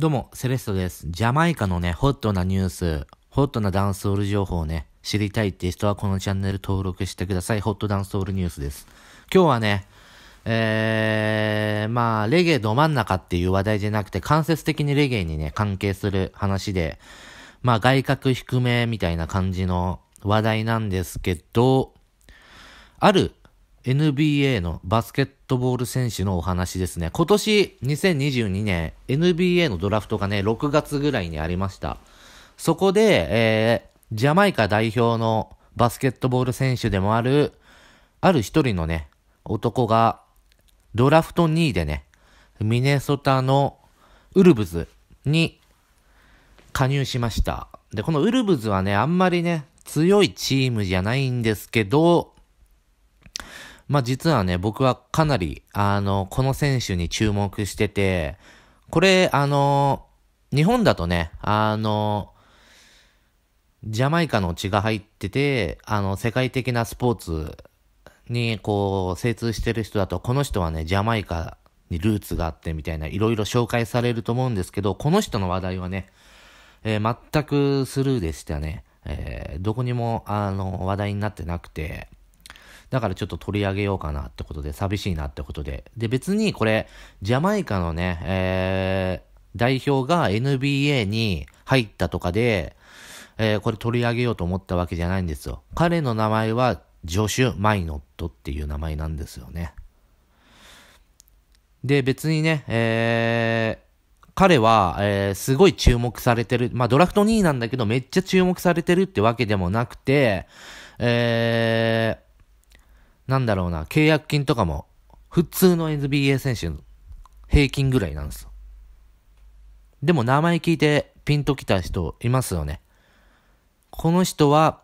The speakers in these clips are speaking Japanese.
どうも、セレストです。ジャマイカのね、ホットなニュース、ホットなダンスオール情報をね、知りたいって人はこのチャンネル登録してください。ホットダンスオールニュースです。今日はね、えー、まあ、レゲエど真ん中っていう話題じゃなくて、間接的にレゲエにね、関係する話で、まあ、外角低めみたいな感じの話題なんですけど、ある NBA のバスケットボール選手のお話ですね。今年2022年 NBA のドラフトがね、6月ぐらいにありました。そこで、えー、ジャマイカ代表のバスケットボール選手でもある、ある一人のね、男がドラフト2位でね、ミネソタのウルブズに加入しました。で、このウルブズはね、あんまりね、強いチームじゃないんですけど、まあ実はね、僕はかなり、あの、この選手に注目してて、これ、あの、日本だとね、あの、ジャマイカの血が入ってて、あの、世界的なスポーツに、こう、精通してる人だと、この人はね、ジャマイカにルーツがあってみたいな、いろいろ紹介されると思うんですけど、この人の話題はね、えー、全くスルーでしたね。えー、どこにも、あの、話題になってなくて、だからちょっと取り上げようかなってことで、寂しいなってことで。で、別にこれ、ジャマイカのね、えー、代表が NBA に入ったとかで、えー、これ取り上げようと思ったわけじゃないんですよ。彼の名前は、ジョシュ・マイノットっていう名前なんですよね。で、別にね、えー、彼は、えー、すごい注目されてる。まあ、ドラフト2位なんだけど、めっちゃ注目されてるってわけでもなくて、えー、なんだろうな、契約金とかも、普通の NBA 選手の平均ぐらいなんですよ。でも名前聞いてピンときた人いますよね。この人は、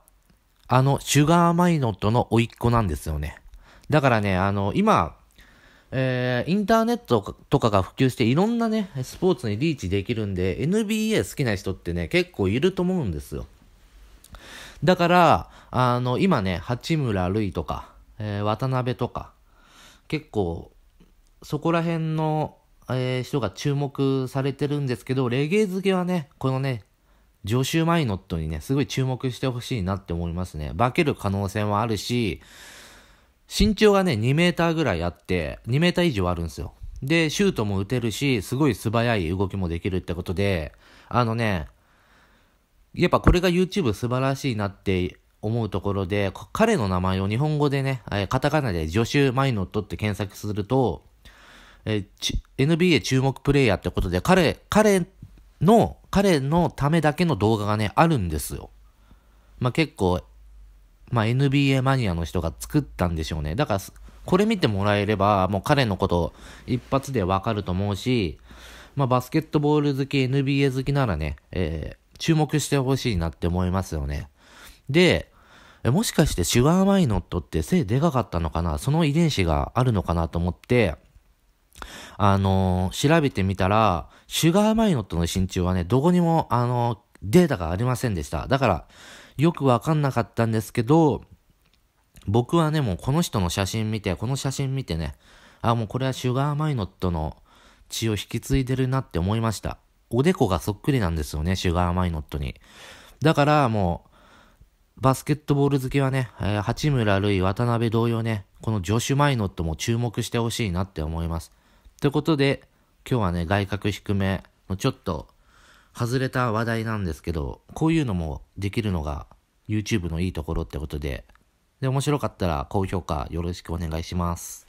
あの、シュガーマイノットの甥いっ子なんですよね。だからね、あの、今、えー、インターネットとかが普及していろんなね、スポーツにリーチできるんで、NBA 好きな人ってね、結構いると思うんですよ。だから、あの、今ね、八村塁とか、えー、渡辺とか、結構、そこら辺の、えー、人が注目されてるんですけど、レゲエ漬けはね、このね、ジョシュ・マイノットにね、すごい注目してほしいなって思いますね。化ける可能性もあるし、身長がね、2メーターぐらいあって、2メーター以上あるんですよ。で、シュートも打てるし、すごい素早い動きもできるってことで、あのね、やっぱこれが YouTube 素晴らしいなって思うところで、彼の名前を日本語でね、えカタカナでジョシュ・マイノットって検索すると、え NBA 注目プレイヤーってことで、彼、彼の、彼のためだけの動画がね、あるんですよ。まあ、結構、まあ、NBA マニアの人が作ったんでしょうね。だから、これ見てもらえれば、もう彼のこと一発でわかると思うし、まあ、バスケットボール好き、NBA 好きならね、えー、注目してほしいなって思いますよね。で、もしかしてシュガーマイノットって背でかかったのかなその遺伝子があるのかなと思って、あのー、調べてみたら、シュガーマイノットの身長はね、どこにも、あのー、データがありませんでした。だから、よくわかんなかったんですけど、僕はね、もうこの人の写真見て、この写真見てね、あ、もうこれはシュガーマイノットの血を引き継いでるなって思いました。おでこがそっくりなんですよね、シュガーマイノットに。だからもう、バスケットボール好きはね、えー、八村塁、渡辺同様ね、このジョシュ・マイノットも注目してほしいなって思います。ということで、今日はね、外角低めのちょっと外れた話題なんですけど、こういうのもできるのが YouTube のいいところってことで、で、面白かったら高評価よろしくお願いします。